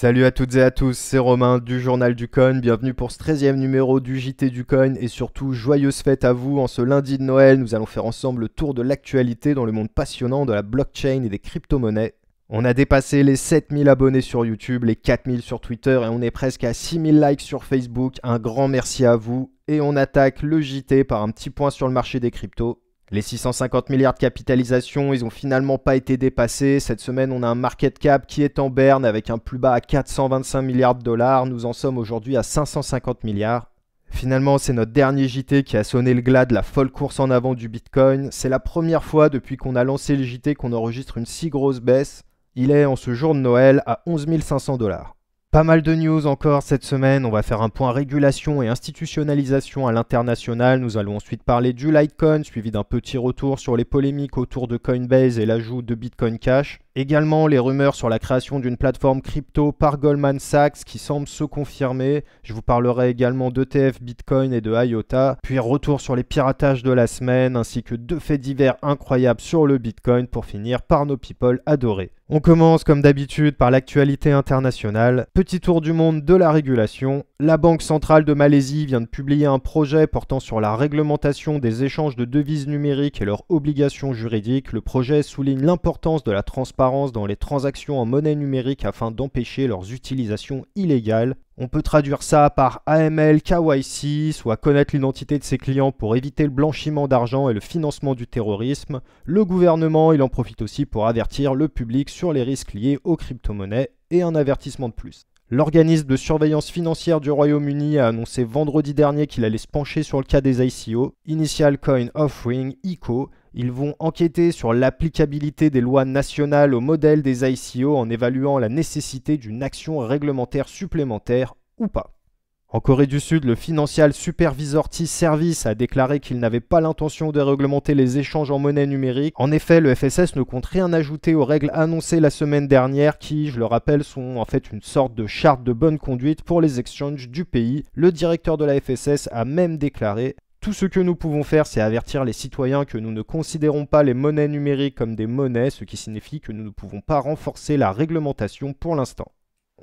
Salut à toutes et à tous, c'est Romain du Journal du Coin, bienvenue pour ce 13e numéro du JT du Coin et surtout joyeuse fête à vous. En ce lundi de Noël, nous allons faire ensemble le tour de l'actualité dans le monde passionnant de la blockchain et des crypto-monnaies. On a dépassé les 7000 abonnés sur YouTube, les 4000 sur Twitter et on est presque à 6000 likes sur Facebook. Un grand merci à vous et on attaque le JT par un petit point sur le marché des cryptos les 650 milliards de capitalisation, ils ont finalement pas été dépassés. Cette semaine, on a un market cap qui est en berne avec un plus bas à 425 milliards de dollars. Nous en sommes aujourd'hui à 550 milliards. Finalement, c'est notre dernier JT qui a sonné le glas de la folle course en avant du Bitcoin. C'est la première fois depuis qu'on a lancé le JT qu'on enregistre une si grosse baisse. Il est en ce jour de Noël à 11 500 dollars. Pas mal de news encore cette semaine. On va faire un point régulation et institutionnalisation à l'international. Nous allons ensuite parler du Litecoin, suivi d'un petit retour sur les polémiques autour de Coinbase et l'ajout de Bitcoin Cash. Également les rumeurs sur la création d'une plateforme crypto par Goldman Sachs qui semble se confirmer. Je vous parlerai également d'ETF Bitcoin et de IOTA. Puis retour sur les piratages de la semaine ainsi que deux faits divers incroyables sur le Bitcoin pour finir par nos people adorés. On commence comme d'habitude par l'actualité internationale. Petit tour du monde de la régulation. La Banque centrale de Malaisie vient de publier un projet portant sur la réglementation des échanges de devises numériques et leurs obligations juridiques. Le projet souligne l'importance de la transparence dans les transactions en monnaie numérique afin d'empêcher leurs utilisations illégales. On peut traduire ça par AML, KYC, soit connaître l'identité de ses clients pour éviter le blanchiment d'argent et le financement du terrorisme. Le gouvernement, il en profite aussi pour avertir le public sur les risques liés aux crypto-monnaies et un avertissement de plus. L'organisme de surveillance financière du Royaume-Uni a annoncé vendredi dernier qu'il allait se pencher sur le cas des ICO, Initial Coin Offering, ICO, ils vont enquêter sur l'applicabilité des lois nationales au modèle des ICO en évaluant la nécessité d'une action réglementaire supplémentaire ou pas. En Corée du Sud, le Financial Supervisor T-Service a déclaré qu'il n'avait pas l'intention de réglementer les échanges en monnaie numérique. En effet, le FSS ne compte rien ajouter aux règles annoncées la semaine dernière qui, je le rappelle, sont en fait une sorte de charte de bonne conduite pour les exchanges du pays. Le directeur de la FSS a même déclaré tout ce que nous pouvons faire, c'est avertir les citoyens que nous ne considérons pas les monnaies numériques comme des monnaies, ce qui signifie que nous ne pouvons pas renforcer la réglementation pour l'instant.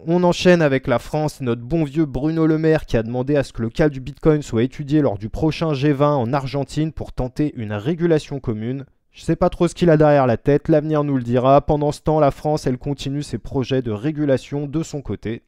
On enchaîne avec la France, notre bon vieux Bruno Le Maire qui a demandé à ce que le cas du Bitcoin soit étudié lors du prochain G20 en Argentine pour tenter une régulation commune. Je sais pas trop ce qu'il a derrière la tête, l'avenir nous le dira. Pendant ce temps, la France, elle continue ses projets de régulation de son côté.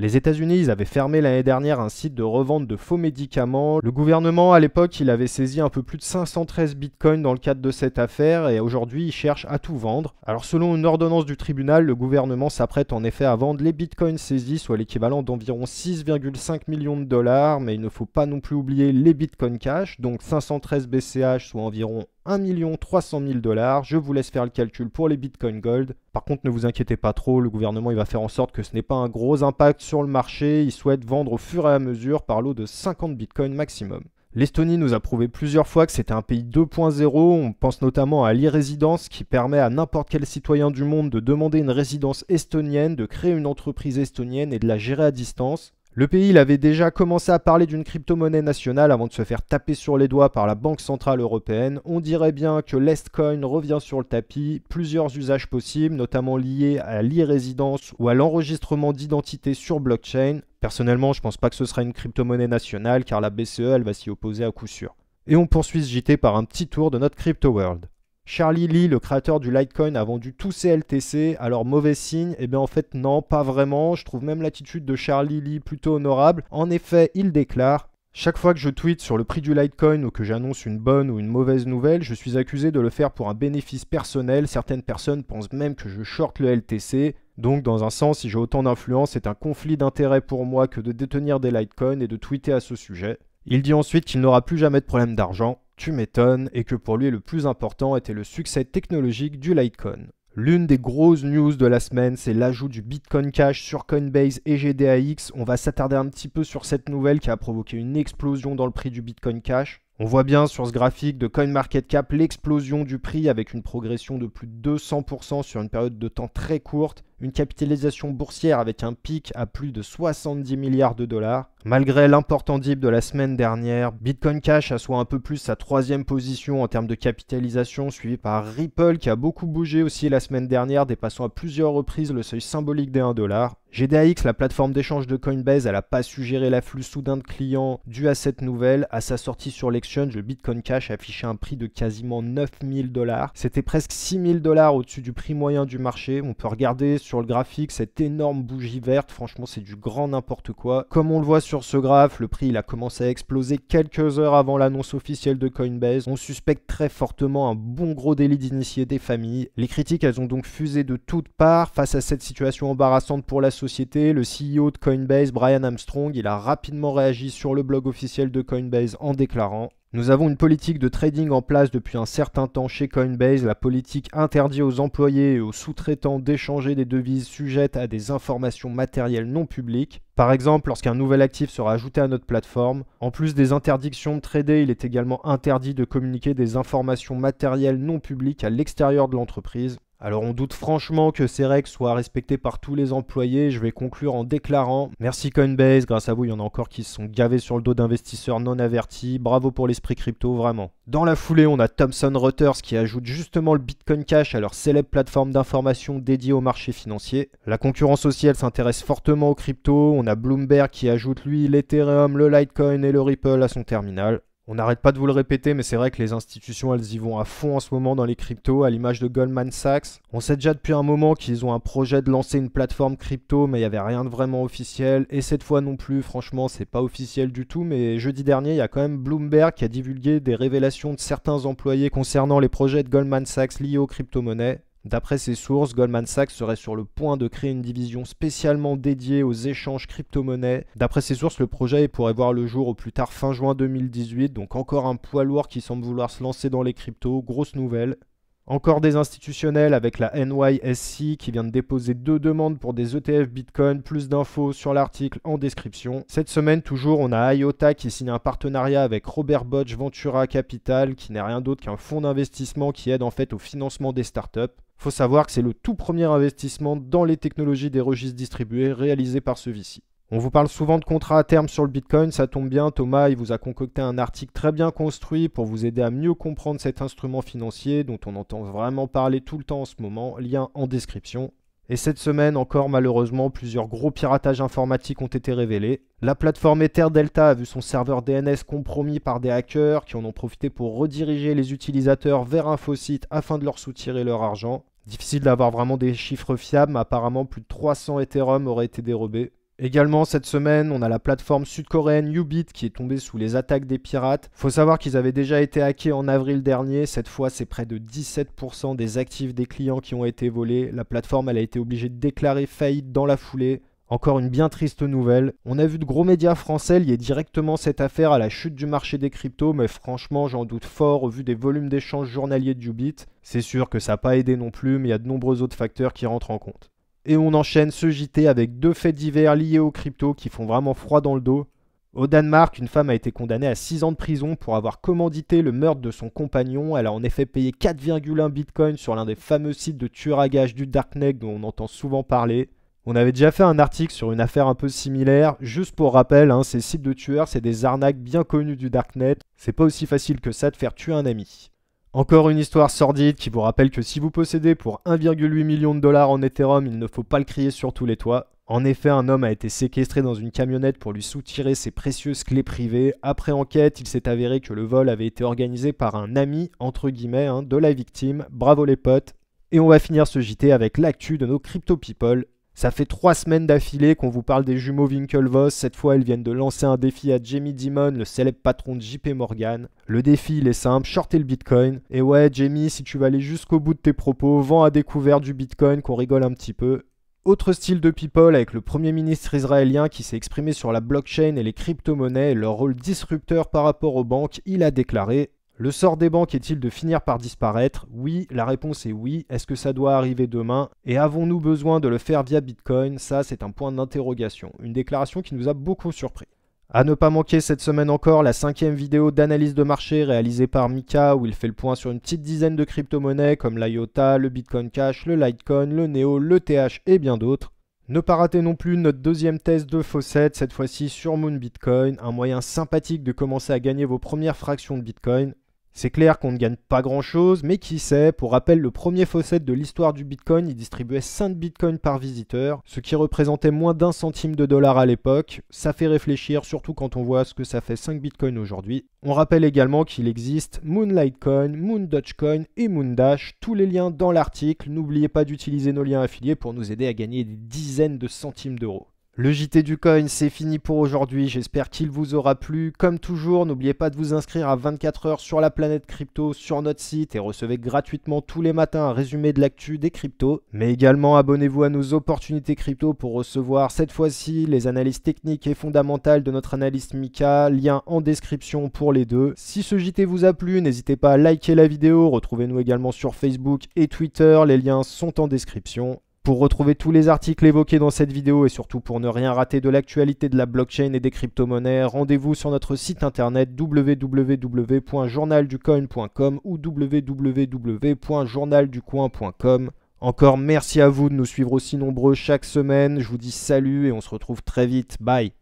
Les États-Unis, ils avaient fermé l'année dernière un site de revente de faux médicaments. Le gouvernement, à l'époque, il avait saisi un peu plus de 513 bitcoins dans le cadre de cette affaire et aujourd'hui, il cherche à tout vendre. Alors, selon une ordonnance du tribunal, le gouvernement s'apprête en effet à vendre les bitcoins saisis, soit l'équivalent d'environ 6,5 millions de dollars, mais il ne faut pas non plus oublier les bitcoins cash, donc 513 BCH, soit environ 1 300 000 dollars. Je vous laisse faire le calcul pour les Bitcoin Gold. Par contre, ne vous inquiétez pas trop, le gouvernement il va faire en sorte que ce n'est pas un gros impact sur le marché. Il souhaite vendre au fur et à mesure par lot de 50 bitcoins maximum. L'Estonie nous a prouvé plusieurs fois que c'était un pays 2.0, on pense notamment à le qui permet à n'importe quel citoyen du monde de demander une résidence estonienne, de créer une entreprise estonienne et de la gérer à distance. Le pays il avait déjà commencé à parler d'une crypto-monnaie nationale avant de se faire taper sur les doigts par la Banque Centrale Européenne. On dirait bien que l'Estcoin revient sur le tapis, plusieurs usages possibles, notamment liés à l'irrésidence résidence ou à l'enregistrement d'identité sur blockchain. Personnellement, je pense pas que ce sera une crypto-monnaie nationale car la BCE elle va s'y opposer à coup sûr. Et on poursuit ce JT par un petit tour de notre crypto world. Charlie Lee, le créateur du Litecoin, a vendu tous ses LTC, alors mauvais signe Eh bien en fait non, pas vraiment, je trouve même l'attitude de Charlie Lee plutôt honorable. En effet, il déclare chaque fois que je tweete sur le prix du Litecoin ou que j'annonce une bonne ou une mauvaise nouvelle, je suis accusé de le faire pour un bénéfice personnel. Certaines personnes pensent même que je short le LTC. Donc dans un sens, si j'ai autant d'influence, c'est un conflit d'intérêts pour moi que de détenir des Litecoins et de tweeter à ce sujet. Il dit ensuite qu'il n'aura plus jamais de problème d'argent. Tu m'étonnes, et que pour lui le plus important était le succès technologique du Litecoin. L'une des grosses news de la semaine, c'est l'ajout du Bitcoin Cash sur Coinbase et GDAX. On va s'attarder un petit peu sur cette nouvelle qui a provoqué une explosion dans le prix du Bitcoin Cash. On voit bien sur ce graphique de CoinMarketCap l'explosion du prix avec une progression de plus de 200% sur une période de temps très courte une capitalisation boursière avec un pic à plus de 70 milliards de dollars. Malgré l'important dip de la semaine dernière, Bitcoin Cash assoit un peu plus sa troisième position en termes de capitalisation, suivi par Ripple qui a beaucoup bougé aussi la semaine dernière, dépassant à plusieurs reprises le seuil symbolique des 1 dollar. GDAX, la plateforme d'échange de Coinbase, elle n'a pas su gérer l'afflux soudain de clients dû à cette nouvelle. À sa sortie sur l'exchange, le Bitcoin Cash affichait un prix de quasiment 9000 dollars. C'était presque 6000 dollars au-dessus du prix moyen du marché. On peut regarder sur sur le graphique, cette énorme bougie verte, franchement c'est du grand n'importe quoi. Comme on le voit sur ce graphe, le prix il a commencé à exploser quelques heures avant l'annonce officielle de Coinbase. On suspecte très fortement un bon gros délit d'initié des familles. Les critiques elles ont donc fusé de toutes parts face à cette situation embarrassante pour la société. Le CEO de Coinbase, Brian Armstrong, il a rapidement réagi sur le blog officiel de Coinbase en déclarant nous avons une politique de trading en place depuis un certain temps chez Coinbase. La politique interdit aux employés et aux sous-traitants d'échanger des devises sujettes à des informations matérielles non publiques. Par exemple, lorsqu'un nouvel actif sera ajouté à notre plateforme, en plus des interdictions de trader, il est également interdit de communiquer des informations matérielles non publiques à l'extérieur de l'entreprise. Alors on doute franchement que ces règles soient respectées par tous les employés, je vais conclure en déclarant Merci Coinbase, grâce à vous il y en a encore qui se sont gavés sur le dos d'investisseurs non avertis, bravo pour l'esprit crypto, vraiment. Dans la foulée on a Thomson Reuters qui ajoute justement le Bitcoin Cash à leur célèbre plateforme d'information dédiée au marché financier. La concurrence sociale s'intéresse fortement aux cryptos, on a Bloomberg qui ajoute lui l'Ethereum, le Litecoin et le Ripple à son terminal. On n'arrête pas de vous le répéter, mais c'est vrai que les institutions, elles y vont à fond en ce moment dans les cryptos, à l'image de Goldman Sachs. On sait déjà depuis un moment qu'ils ont un projet de lancer une plateforme crypto, mais il n'y avait rien de vraiment officiel. Et cette fois non plus, franchement, c'est pas officiel du tout. Mais jeudi dernier, il y a quand même Bloomberg qui a divulgué des révélations de certains employés concernant les projets de Goldman Sachs liés aux crypto-monnaies. D'après ses sources, Goldman Sachs serait sur le point de créer une division spécialement dédiée aux échanges crypto-monnaies. D'après ses sources, le projet pourrait voir le jour au plus tard fin juin 2018, donc encore un poids lourd qui semble vouloir se lancer dans les cryptos, grosse nouvelle. Encore des institutionnels avec la NYSC qui vient de déposer deux demandes pour des ETF Bitcoin. Plus d'infos sur l'article en description. Cette semaine, toujours, on a IOTA qui signe un partenariat avec Robert Bodge Ventura Capital, qui n'est rien d'autre qu'un fonds d'investissement qui aide en fait au financement des startups faut savoir que c'est le tout premier investissement dans les technologies des registres distribués réalisé par celui-ci. On vous parle souvent de contrats à terme sur le Bitcoin, ça tombe bien, Thomas, il vous a concocté un article très bien construit pour vous aider à mieux comprendre cet instrument financier dont on entend vraiment parler tout le temps en ce moment, lien en description. Et cette semaine encore, malheureusement, plusieurs gros piratages informatiques ont été révélés. La plateforme EtherDelta Delta a vu son serveur DNS compromis par des hackers qui en ont profité pour rediriger les utilisateurs vers un faux site afin de leur soutirer leur argent. Difficile d'avoir vraiment des chiffres fiables, mais apparemment plus de 300 Ethereum auraient été dérobés. Également cette semaine, on a la plateforme sud-coréenne Ubit qui est tombée sous les attaques des pirates. Faut savoir qu'ils avaient déjà été hackés en avril dernier, cette fois c'est près de 17% des actifs des clients qui ont été volés. La plateforme elle a été obligée de déclarer faillite dans la foulée. Encore une bien triste nouvelle. On a vu de gros médias français lier directement cette affaire à la chute du marché des cryptos, mais franchement, j'en doute fort au vu des volumes d'échanges journaliers de Ubit. C'est sûr que ça n'a pas aidé non plus, mais il y a de nombreux autres facteurs qui rentrent en compte. Et on enchaîne ce JT avec deux faits divers liés aux cryptos qui font vraiment froid dans le dos. Au Danemark, une femme a été condamnée à 6 ans de prison pour avoir commandité le meurtre de son compagnon. Elle a en effet payé 4,1 bitcoin sur l'un des fameux sites de tueurs à gages du Darknet dont on entend souvent parler. On avait déjà fait un article sur une affaire un peu similaire. Juste pour rappel, hein, ces sites de tueurs, c'est des arnaques bien connues du Darknet. C'est pas aussi facile que ça de faire tuer un ami. Encore une histoire sordide qui vous rappelle que si vous possédez pour 1,8 million de dollars en Ethereum, il ne faut pas le crier sur tous les toits. En effet, un homme a été séquestré dans une camionnette pour lui soutirer ses précieuses clés privées. Après enquête, il s'est avéré que le vol avait été organisé par un ami, entre guillemets, hein, de la victime. Bravo les potes. Et on va finir ce JT avec l'actu de nos crypto people ça fait trois semaines d'affilée qu'on vous parle des jumeaux Winklevoss. Cette fois, ils viennent de lancer un défi à Jamie Dimon, le célèbre patron de JP Morgan. Le défi, il est simple, shorter le Bitcoin. Et ouais, Jamie, si tu vas aller jusqu'au bout de tes propos, vends à découvert du Bitcoin, qu'on rigole un petit peu. Autre style de people avec le premier ministre israélien qui s'est exprimé sur la blockchain et les crypto-monnaies leur rôle disrupteur par rapport aux banques, il a déclaré le sort des banques est-il de finir par disparaître Oui, la réponse est oui. Est-ce que ça doit arriver demain Et avons-nous besoin de le faire via Bitcoin Ça, c'est un point d'interrogation. Une déclaration qui nous a beaucoup surpris. À ne pas manquer cette semaine encore la cinquième vidéo d'analyse de marché réalisée par Mika où il fait le point sur une petite dizaine de crypto-monnaies comme l'IOTA, le Bitcoin Cash, le Litecoin, le Neo, le TH et bien d'autres. Ne pas rater non plus notre deuxième test de fossette cette fois-ci sur Moon Bitcoin, un moyen sympathique de commencer à gagner vos premières fractions de Bitcoin. C'est clair qu'on ne gagne pas grand chose, mais qui sait, pour rappel, le premier faucet de l'histoire du Bitcoin, il distribuait 5 Bitcoins par visiteur, ce qui représentait moins d'un centime de dollar à l'époque. Ça fait réfléchir, surtout quand on voit ce que ça fait 5 Bitcoins aujourd'hui. On rappelle également qu'il existe Moonlightcoin, Moondodgecoin et Moondash, tous les liens dans l'article. N'oubliez pas d'utiliser nos liens affiliés pour nous aider à gagner des dizaines de centimes d'euros. Le JT du coin, c'est fini pour aujourd'hui. J'espère qu'il vous aura plu. Comme toujours, n'oubliez pas de vous inscrire à 24h sur la planète crypto sur notre site et recevez gratuitement tous les matins un résumé de l'actu des cryptos. Mais également, abonnez-vous à nos opportunités crypto pour recevoir cette fois-ci les analyses techniques et fondamentales de notre analyste Mika. Lien en description pour les deux. Si ce JT vous a plu, n'hésitez pas à liker la vidéo. Retrouvez-nous également sur Facebook et Twitter. Les liens sont en description. Pour retrouver tous les articles évoqués dans cette vidéo et surtout pour ne rien rater de l'actualité de la blockchain et des crypto-monnaies, rendez-vous sur notre site internet www.journalducoin.com ou www.journalducoin.com. Encore merci à vous de nous suivre aussi nombreux chaque semaine. Je vous dis salut et on se retrouve très vite. Bye